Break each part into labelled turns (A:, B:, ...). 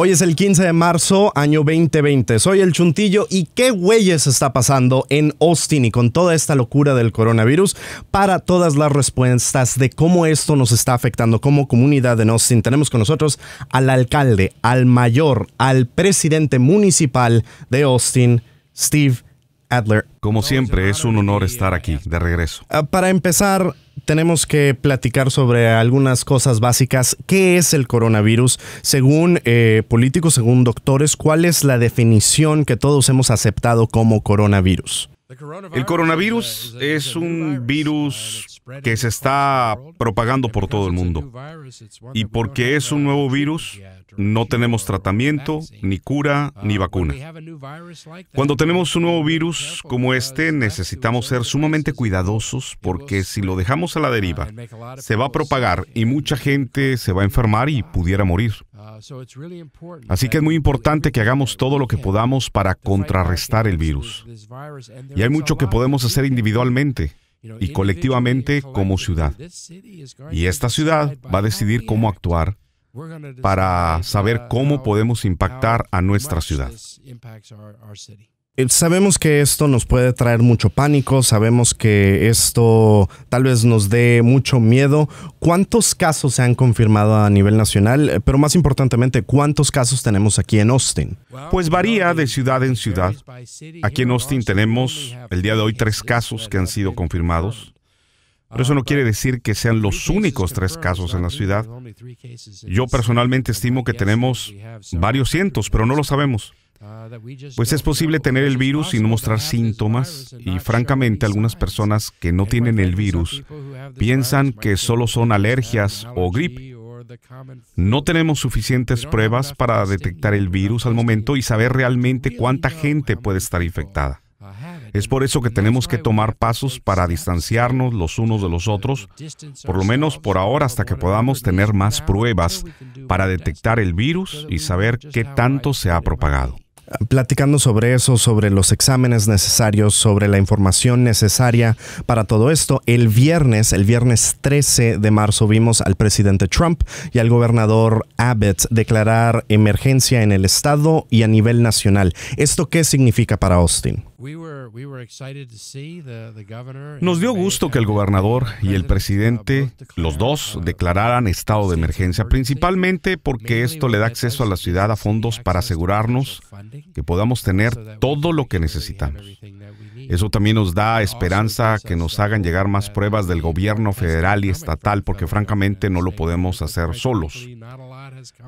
A: Hoy es el 15 de marzo, año 2020. Soy el Chuntillo y qué güeyes está pasando en Austin y con toda esta locura del coronavirus para todas las respuestas de cómo esto nos está afectando como comunidad en Austin. Tenemos con nosotros al alcalde, al mayor, al presidente municipal de Austin, Steve Adler. Como siempre, es un honor
B: estar aquí, de regreso.
A: Ah, para empezar, tenemos que platicar sobre algunas cosas básicas. ¿Qué es el coronavirus? Según eh, políticos, según doctores, ¿cuál es la definición que todos hemos aceptado como coronavirus?
B: El coronavirus es un virus que se está propagando por todo el mundo. Y porque es un nuevo virus, no tenemos tratamiento, ni cura, ni vacuna. Cuando tenemos un nuevo virus como este, necesitamos ser sumamente cuidadosos porque si lo dejamos a la deriva, se va a propagar y mucha gente se va a enfermar y pudiera morir. Uh, Así que es muy importante que hagamos todo lo que podamos para contrarrestar el virus. Y hay mucho que podemos hacer individualmente y colectivamente como ciudad. Y esta ciudad va a
A: decidir cómo actuar para saber uh, cómo podemos impactar a nuestra ciudad. Eh, sabemos que esto nos puede traer mucho pánico, sabemos que esto tal vez nos dé mucho miedo. ¿Cuántos casos se han confirmado a nivel nacional? Eh, pero más importantemente, ¿cuántos casos tenemos aquí en Austin?
B: Pues varía de ciudad en ciudad. Aquí en Austin tenemos el día de hoy tres casos que han sido confirmados. Pero eso no quiere decir que sean los únicos tres casos en la ciudad. Yo personalmente estimo que tenemos varios cientos, pero no lo sabemos. Pues es posible tener el virus y no mostrar síntomas y francamente algunas personas que no tienen el virus piensan que solo son alergias o gripe. No tenemos suficientes pruebas para detectar el virus al momento y saber realmente cuánta gente puede estar infectada. Es por eso que tenemos que tomar pasos para distanciarnos los unos de los otros, por lo menos por ahora hasta que podamos tener más pruebas para detectar el virus y saber qué tanto se ha propagado
A: platicando sobre eso, sobre los exámenes necesarios, sobre la información necesaria para todo esto. El viernes, el viernes 13 de marzo, vimos al presidente Trump y al gobernador Abbott declarar emergencia en el estado y a nivel nacional. ¿Esto qué significa para Austin?
B: Nos dio gusto que el gobernador y el uh, presidente, los dos, declararan estado de emergencia, principalmente porque esto le da acceso a la ciudad a fondos para asegurarnos que podamos tener todo lo que necesitamos. Eso también nos da esperanza que nos hagan llegar más pruebas del gobierno federal y estatal, porque francamente no lo podemos hacer solos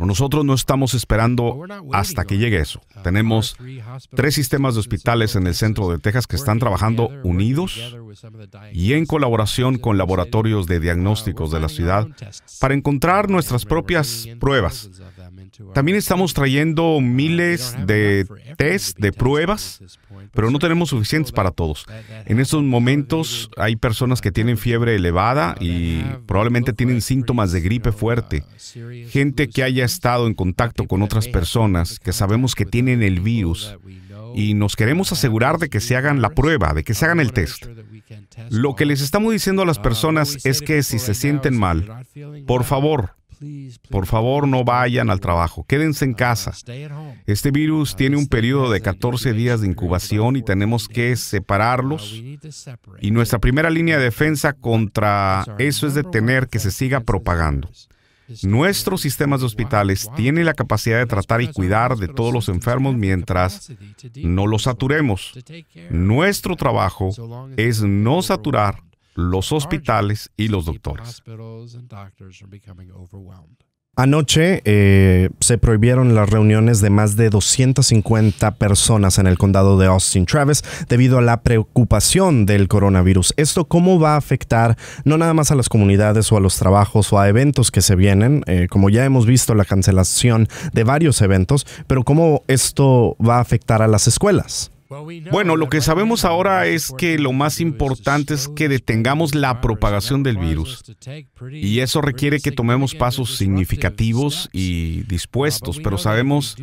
B: nosotros no estamos esperando hasta que llegue eso. Uh, tenemos tres sistemas de hospitales en el centro de Texas que están trabajando unidos y en colaboración con laboratorios de uh, diagnósticos de la ciudad para encontrar nuestras propias pruebas. También estamos trayendo uh, miles de test, de pruebas, pero no tenemos suficientes para todos. En estos momentos hay personas que tienen fiebre elevada y probablemente tienen síntomas de gripe fuerte, gente que haya estado en contacto con otras personas que sabemos que tienen el virus y nos queremos asegurar de que se hagan la prueba, de que se hagan el test. Lo que les estamos diciendo a las personas es que si se sienten mal, por favor, por favor no vayan al trabajo, quédense en casa. Este virus tiene un periodo de 14 días de incubación y tenemos que separarlos. Y nuestra primera línea de defensa contra eso es detener que se siga propagando. Nuestros sistemas de hospitales tienen la capacidad de tratar y cuidar de todos los enfermos mientras no los saturemos. Nuestro trabajo es no saturar los hospitales y los doctores.
A: Anoche eh, se prohibieron las reuniones de más de 250 personas en el condado de Austin Travis debido a la preocupación del coronavirus. ¿Esto cómo va a afectar no nada más a las comunidades o a los trabajos o a eventos que se vienen? Eh, como ya hemos visto la cancelación de varios eventos, pero ¿cómo esto va a afectar a las escuelas?
B: Bueno, lo que sabemos ahora es que lo más importante es que detengamos la propagación del virus. Y eso requiere que tomemos pasos significativos y dispuestos, pero sabemos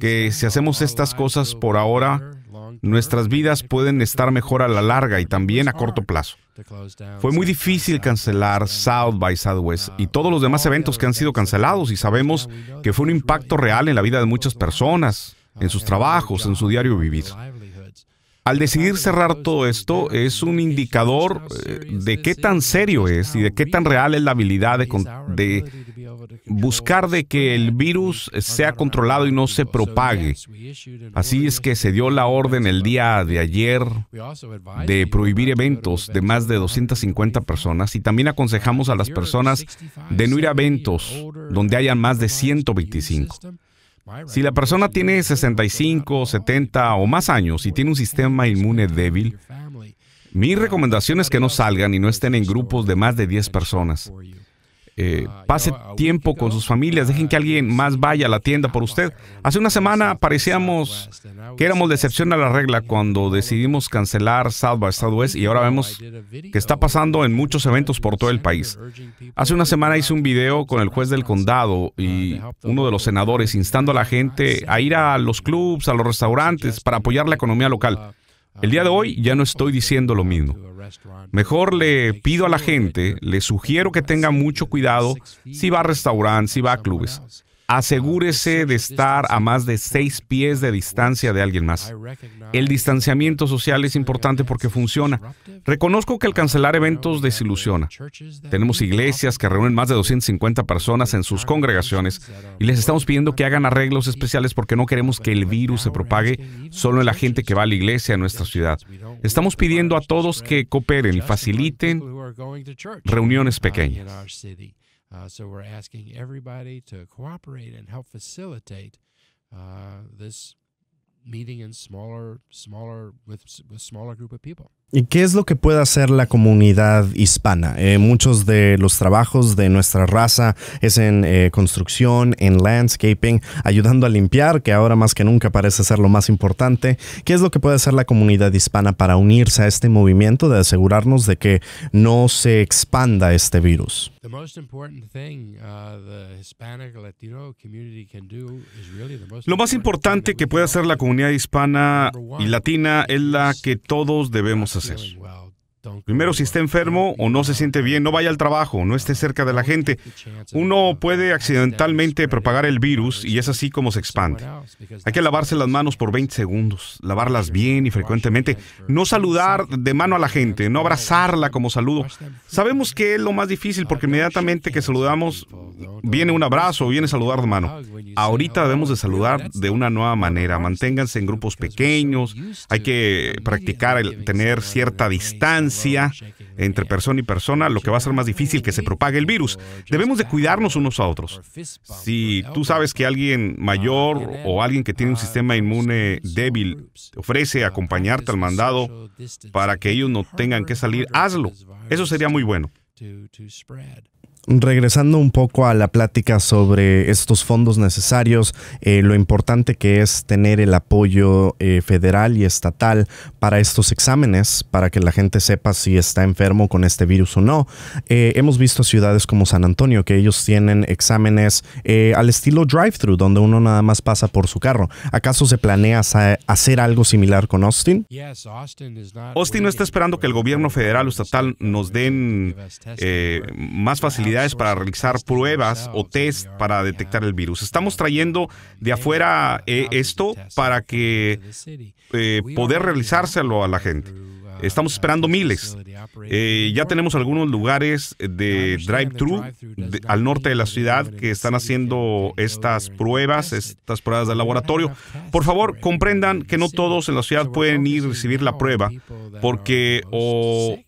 B: que si hacemos estas cosas por ahora, nuestras vidas pueden estar mejor a la larga y también a corto plazo. Fue muy difícil cancelar South by Southwest y todos los demás eventos que han sido cancelados y sabemos que fue un impacto real en la vida de muchas personas en sus trabajos, en su diario vivir. Al decidir cerrar todo esto es un indicador eh, de qué tan serio es y de qué tan real es la habilidad de, buscar de que el virus sea controlado y no se propague. Así es que se dio la orden el día de ayer de prohibir eventos de más de 250 personas y también aconsejamos a las personas de no ir a eventos donde hayan más de 125. Si la persona tiene 65, 70 o más años y tiene un sistema inmune débil, mi recomendación es que no salgan y no estén en grupos de más de 10 personas. Eh, pase tiempo con sus familias, dejen que alguien más vaya a la tienda por usted. Hace una semana parecíamos que éramos decepción a la regla cuando decidimos cancelar South by Southwest y ahora vemos que está pasando en muchos eventos por todo el país. Hace una semana hice un video con el juez del condado y uno de los senadores instando a la gente a ir a los clubs, a los restaurantes para apoyar la economía local. El día de hoy ya no estoy diciendo lo mismo. Mejor le pido a la gente, le sugiero que tenga mucho cuidado si va a restaurantes, si va a clubes. Asegúrese de estar a más de seis pies de distancia de alguien más. El distanciamiento social es importante porque funciona. Reconozco que el cancelar eventos desilusiona. Tenemos iglesias que reúnen más de 250 personas en sus congregaciones y les estamos pidiendo que hagan arreglos especiales porque no queremos que el virus se propague solo en la gente que va a la iglesia en nuestra ciudad. Estamos pidiendo a todos que cooperen y faciliten reuniones pequeñas.
A: Uh, so we're asking everybody to cooperate and help facilitate uh, this meeting in smaller, smaller with, with smaller group of people. ¿Y qué es lo que puede hacer la comunidad hispana? Eh, muchos de los trabajos de nuestra raza es en eh, construcción, en landscaping, ayudando a limpiar, que ahora más que nunca parece ser lo más importante. ¿Qué es lo que puede hacer la comunidad hispana para unirse a este movimiento de asegurarnos de que no se expanda este virus? Uh, lo más
B: importante que puede hacer la comunidad hispana y latina es la que todos debemos hacer well. Primero, si está enfermo o no se siente bien, no vaya al trabajo, no esté cerca de la gente. Uno puede accidentalmente propagar el virus y es así como se expande. Hay que lavarse las manos por 20 segundos, lavarlas bien y frecuentemente, no saludar de mano a la gente, no abrazarla como saludo. Sabemos que es lo más difícil porque inmediatamente que saludamos viene un abrazo viene saludar de mano. Ahorita debemos de saludar de una nueva manera. Manténganse en grupos pequeños, hay que practicar el tener cierta distancia entre persona y persona, lo que va a ser más difícil que se propague el virus. Debemos de cuidarnos unos a otros. Si tú sabes que alguien mayor o alguien que tiene un sistema inmune débil ofrece acompañarte al mandado para que ellos no tengan que salir, hazlo. Eso sería muy bueno
A: regresando un poco a la plática sobre estos fondos necesarios, eh, lo importante que es tener el apoyo eh, federal y estatal para estos exámenes, para que la gente sepa si está enfermo con este virus o no. Eh, hemos visto ciudades como San Antonio que ellos tienen exámenes al estilo drive-thru, donde uno nada más pasa por su carro. ¿Acaso se planea hacer algo similar con Austin?
B: Austin no está esperando que el gobierno federal o estatal nos den más facilidad para realizar pruebas o test para detectar el virus. Estamos trayendo de afuera eh, esto para que eh, poder realizárselo a la gente. Estamos esperando miles. Eh, ya tenemos algunos lugares de drive-thru al norte de la ciudad que están haciendo estas pruebas, estas pruebas de laboratorio. Por favor, comprendan que no todos en la ciudad pueden ir a recibir la prueba porque o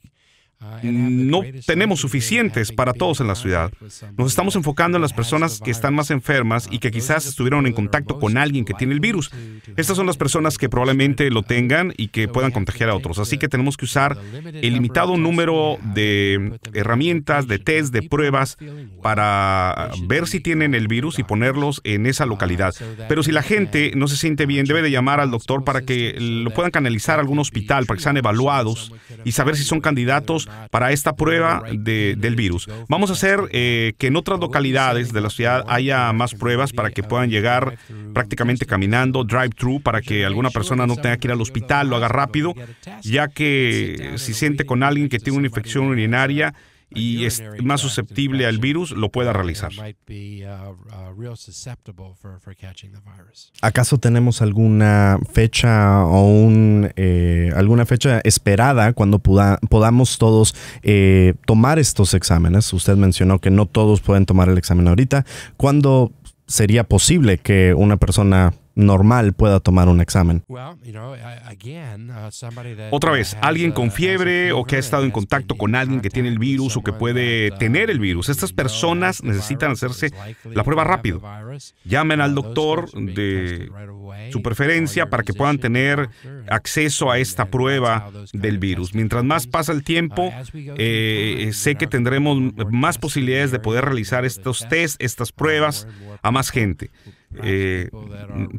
B: no tenemos suficientes para todos en la ciudad. Nos estamos enfocando en las personas que están más enfermas y que quizás estuvieron en contacto con alguien que tiene el virus. Estas son las personas que probablemente lo tengan y que puedan contagiar a otros. Así que tenemos que usar el limitado número de herramientas, de test, de pruebas para ver si tienen el virus y ponerlos en esa localidad. Pero si la gente no se siente bien, debe de llamar al doctor para que lo puedan canalizar a algún hospital, para que sean evaluados y saber si son candidatos para esta prueba de, del virus. Vamos a hacer eh, que en otras localidades de la ciudad haya más pruebas para que puedan llegar prácticamente caminando, drive-thru, para que alguna persona no tenga que ir al hospital, lo haga rápido, ya que si siente con alguien que tiene una infección urinaria, y es más susceptible al virus lo pueda uh, realizar. Uh,
A: uh, ¿Acaso tenemos alguna fecha o un, eh, alguna fecha esperada cuando podamos todos eh, tomar estos exámenes? Usted mencionó que no todos pueden tomar el examen ahorita. ¿Cuándo sería posible que una persona normal pueda tomar un examen. Uh, Otra vez, uh, alguien con fiebre o que ha
B: estado en contacto con alguien que tiene el virus o que puede uh, tener el virus. Estas personas necesitan hacerse la prueba rápido. Llamen al doctor de su preferencia para que puedan tener acceso a esta prueba del virus. Mientras más pasa el tiempo, eh, sé que tendremos más posibilidades de poder realizar estos test, estas pruebas a más gente. Eh,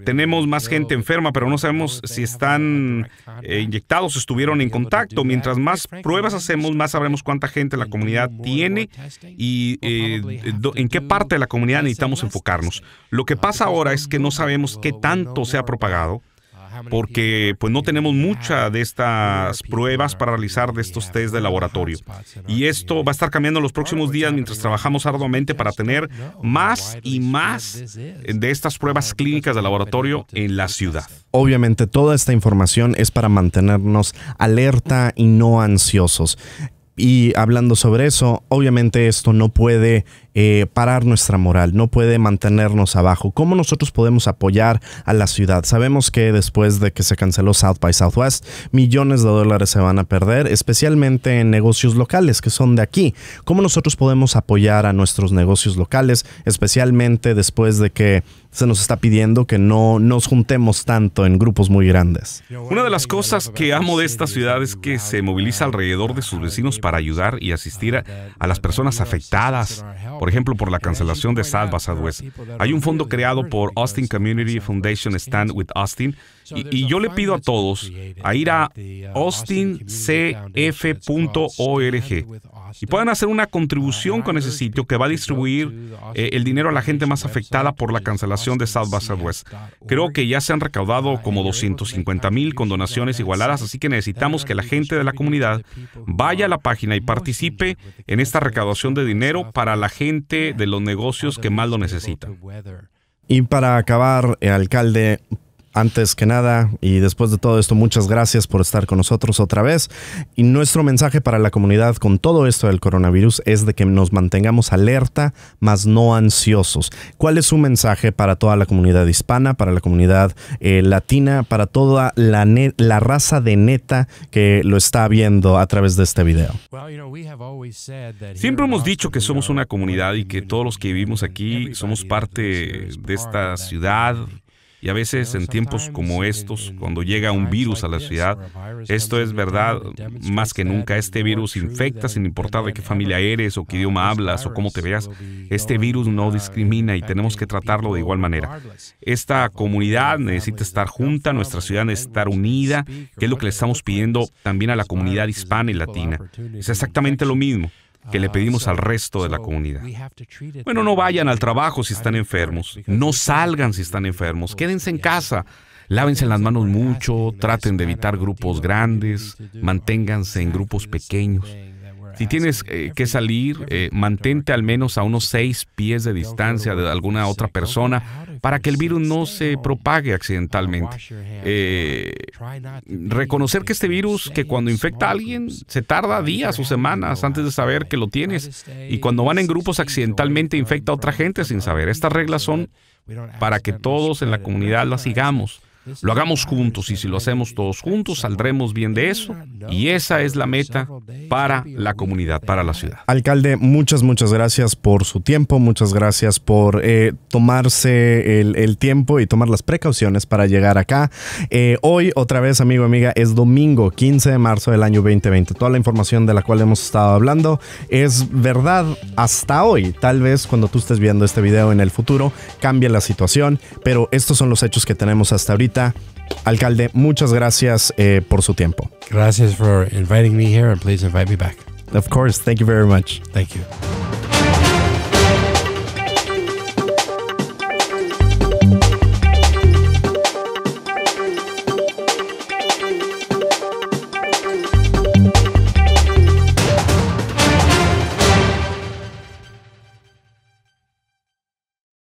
B: tenemos más gente enferma, pero no sabemos si están eh, inyectados, estuvieron en contacto. Mientras más pruebas hacemos, más sabremos cuánta gente la comunidad tiene y eh, eh, en qué parte de la comunidad necesitamos enfocarnos. Lo que pasa ahora es que no sabemos qué tanto se ha propagado porque pues no tenemos mucha de estas pruebas para realizar de estos test de laboratorio. Y esto va a estar cambiando en los próximos días mientras trabajamos arduamente para tener más y más de estas pruebas uh, clínicas de laboratorio en la ciudad.
A: Obviamente toda esta información es para mantenernos alerta y no ansiosos. Y hablando sobre eso, obviamente esto no puede eh, parar nuestra moral, no puede mantenernos abajo. ¿Cómo nosotros podemos apoyar a la ciudad? Sabemos que después de que se canceló South by Southwest, millones de dólares se van a perder, especialmente en negocios locales que son de aquí. ¿Cómo nosotros podemos apoyar a nuestros negocios locales, especialmente después de que se nos está pidiendo que no nos juntemos tanto en grupos muy grandes?
B: Una de las cosas que amo de esta ciudad es que se moviliza alrededor de sus vecinos para ayudar y asistir a, las personas afectadas, por ejemplo, por la cancelación de Salvas Southwest. Hay un fondo creado por Austin Community Foundation Stand with Austin y, yo le pido a todos a ir a uh, austincf.org y puedan hacer una contribución con ese sitio que va a distribuir eh, el dinero a la gente más afectada por la cancelación de South by Southwest. Creo que ya se han recaudado como 250 mil con donaciones igualadas, así que necesitamos que la gente de la comunidad vaya a la página y participe en esta recaudación de dinero para la gente de los negocios que más lo necesitan.
A: Y para acabar, eh, alcalde, antes que nada y después de todo esto, muchas gracias por estar con nosotros otra vez. Y nuestro mensaje para la comunidad con todo esto del coronavirus es de que nos mantengamos alerta, mas no ansiosos. ¿Cuál es su mensaje para toda la comunidad hispana, para la comunidad eh, latina, para toda la raza de neta que lo está viendo a través de este video?
B: Siempre hemos dicho que somos una comunidad y que todos los que vivimos aquí somos parte de esta ciudad, y a veces en tiempos como estos, cuando llega un virus a la ciudad, esto es verdad más que nunca. Este virus infecta sin importar de qué familia eres o qué idioma uh, hablas o cómo te veas. Este virus no uh, discrimina y tenemos que tratarlo de igual manera. Esta comunidad necesita estar junta, nuestra ciudad necesita estar unida, que es lo que le estamos pidiendo también a la comunidad hispana y latina. Es exactamente lo mismo que le pedimos al ah, resto de la comunidad. Bueno, no vayan al trabajo si están enfermos, no salgan si están enfermos, quédense en casa, lávense las manos mucho, traten de evitar grupos grandes, manténganse en grupos pequeños. Si ah, tienes eh, que salir, eh, mantente al menos a unos seis pies de distancia de alguna otra persona para que el virus no se propague accidentalmente. Eh, reconocer que este virus, que cuando infecta a alguien, se tarda días o semanas antes de saber que lo tienes. Y cuando van en grupos accidentalmente infecta a otra gente sin saber. Estas reglas son para que todos en la comunidad las sigamos. Lo hagamos juntos y si lo hacemos todos juntos saldremos bien de eso y esa es la meta para la comunidad, para la ciudad.
A: Alcalde, muchas, muchas gracias por su tiempo, muchas gracias por eh, tomarse el, tiempo y tomar las precauciones para llegar acá. Eh, hoy, otra vez, amigo, amiga, es domingo 15 de marzo del año 2020. Toda la información de la cual hemos estado hablando es verdad hasta hoy. Tal vez cuando tú estés viendo este video en el futuro cambie la situación, pero estos son los hechos que tenemos hasta ahorita Alcalde, muchas gracias eh, por su tiempo. Gracias por invitarme aquí y por please invite me back. Of course, thank you very much. Thank you.